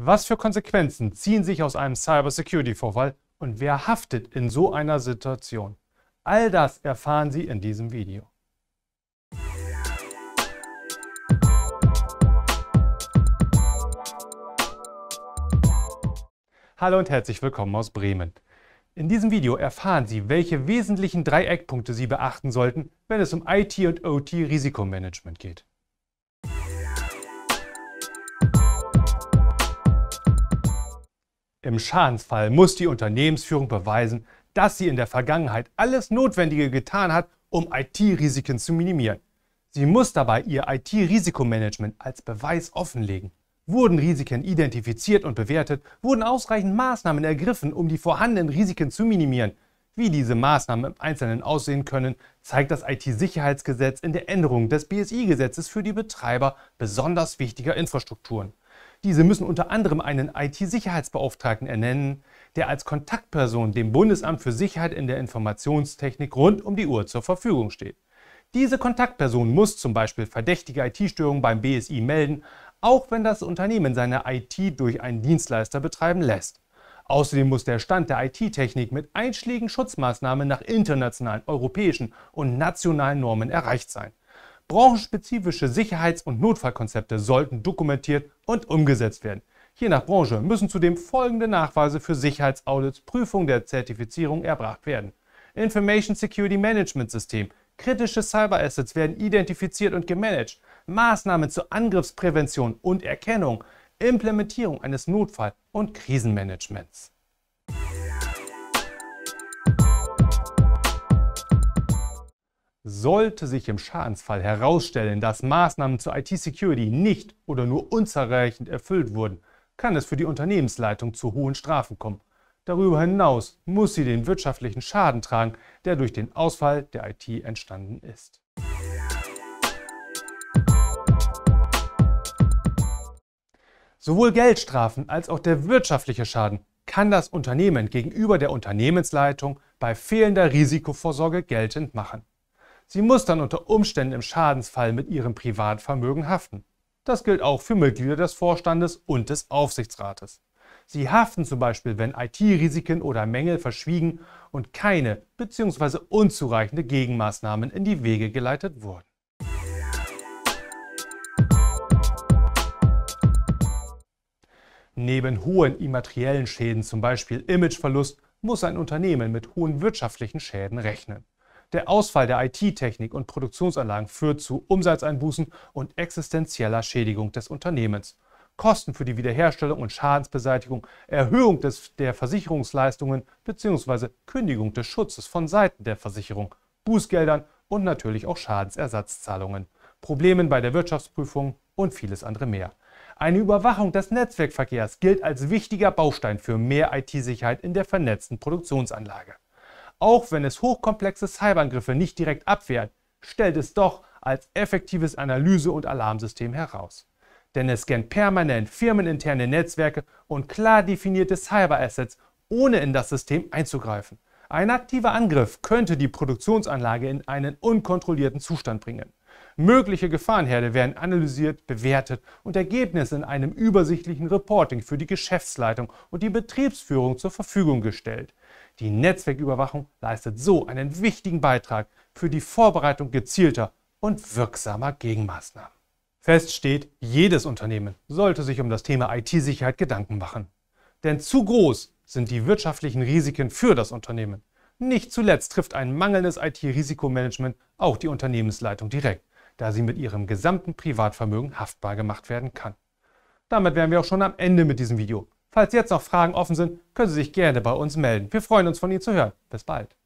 Was für Konsequenzen ziehen sich aus einem Cybersecurity-Vorfall und wer haftet in so einer Situation? All das erfahren Sie in diesem Video. Hallo und herzlich willkommen aus Bremen. In diesem Video erfahren Sie, welche wesentlichen drei Eckpunkte Sie beachten sollten, wenn es um IT- und OT-Risikomanagement geht. Im Schadensfall muss die Unternehmensführung beweisen, dass sie in der Vergangenheit alles Notwendige getan hat, um IT-Risiken zu minimieren. Sie muss dabei ihr IT-Risikomanagement als Beweis offenlegen. Wurden Risiken identifiziert und bewertet, wurden ausreichend Maßnahmen ergriffen, um die vorhandenen Risiken zu minimieren. Wie diese Maßnahmen im Einzelnen aussehen können, zeigt das IT-Sicherheitsgesetz in der Änderung des BSI-Gesetzes für die Betreiber besonders wichtiger Infrastrukturen. Diese müssen unter anderem einen IT-Sicherheitsbeauftragten ernennen, der als Kontaktperson dem Bundesamt für Sicherheit in der Informationstechnik rund um die Uhr zur Verfügung steht. Diese Kontaktperson muss zum Beispiel verdächtige IT-Störungen beim BSI melden, auch wenn das Unternehmen seine IT durch einen Dienstleister betreiben lässt. Außerdem muss der Stand der IT-Technik mit einschlägigen Schutzmaßnahmen nach internationalen, europäischen und nationalen Normen erreicht sein. Branchenspezifische Sicherheits- und Notfallkonzepte sollten dokumentiert und umgesetzt werden. Je nach Branche müssen zudem folgende Nachweise für Sicherheitsaudits, Prüfung der Zertifizierung erbracht werden. Information Security Management System, kritische Cyberassets werden identifiziert und gemanagt, Maßnahmen zur Angriffsprävention und Erkennung, Implementierung eines Notfall- und Krisenmanagements. Sollte sich im Schadensfall herausstellen, dass Maßnahmen zur IT-Security nicht oder nur unzureichend erfüllt wurden, kann es für die Unternehmensleitung zu hohen Strafen kommen. Darüber hinaus muss sie den wirtschaftlichen Schaden tragen, der durch den Ausfall der IT entstanden ist. Sowohl Geldstrafen als auch der wirtschaftliche Schaden kann das Unternehmen gegenüber der Unternehmensleitung bei fehlender Risikovorsorge geltend machen. Sie muss dann unter Umständen im Schadensfall mit ihrem Privatvermögen haften. Das gilt auch für Mitglieder des Vorstandes und des Aufsichtsrates. Sie haften zum Beispiel, wenn IT-Risiken oder Mängel verschwiegen und keine bzw. unzureichende Gegenmaßnahmen in die Wege geleitet wurden. Neben hohen immateriellen Schäden, zum Beispiel Imageverlust, muss ein Unternehmen mit hohen wirtschaftlichen Schäden rechnen. Der Ausfall der IT-Technik und Produktionsanlagen führt zu Umsatzeinbußen und existenzieller Schädigung des Unternehmens. Kosten für die Wiederherstellung und Schadensbeseitigung, Erhöhung des, der Versicherungsleistungen bzw. Kündigung des Schutzes von Seiten der Versicherung, Bußgeldern und natürlich auch Schadensersatzzahlungen, Problemen bei der Wirtschaftsprüfung und vieles andere mehr. Eine Überwachung des Netzwerkverkehrs gilt als wichtiger Baustein für mehr IT-Sicherheit in der vernetzten Produktionsanlage. Auch wenn es hochkomplexe Cyberangriffe nicht direkt abwehrt, stellt es doch als effektives Analyse- und Alarmsystem heraus. Denn es scannt permanent firmeninterne Netzwerke und klar definierte Cyberassets, ohne in das System einzugreifen. Ein aktiver Angriff könnte die Produktionsanlage in einen unkontrollierten Zustand bringen. Mögliche Gefahrenherde werden analysiert, bewertet und Ergebnisse in einem übersichtlichen Reporting für die Geschäftsleitung und die Betriebsführung zur Verfügung gestellt. Die Netzwerküberwachung leistet so einen wichtigen Beitrag für die Vorbereitung gezielter und wirksamer Gegenmaßnahmen. Fest steht, jedes Unternehmen sollte sich um das Thema IT-Sicherheit Gedanken machen. Denn zu groß sind die wirtschaftlichen Risiken für das Unternehmen. Nicht zuletzt trifft ein mangelndes IT-Risikomanagement auch die Unternehmensleitung direkt, da sie mit ihrem gesamten Privatvermögen haftbar gemacht werden kann. Damit wären wir auch schon am Ende mit diesem Video. Falls jetzt noch Fragen offen sind, können Sie sich gerne bei uns melden. Wir freuen uns, von Ihnen zu hören. Bis bald.